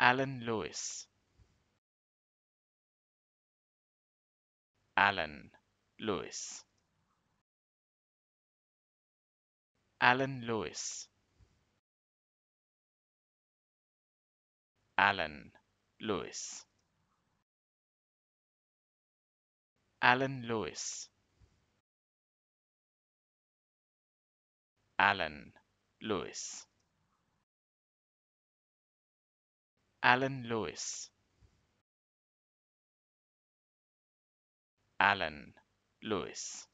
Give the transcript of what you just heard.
Alan Lewis. Alan Lewis. Alan Lewis. Alan Lewis. Alan Lewis. Alan Lewis. Alan Lewis. Alan Lewis.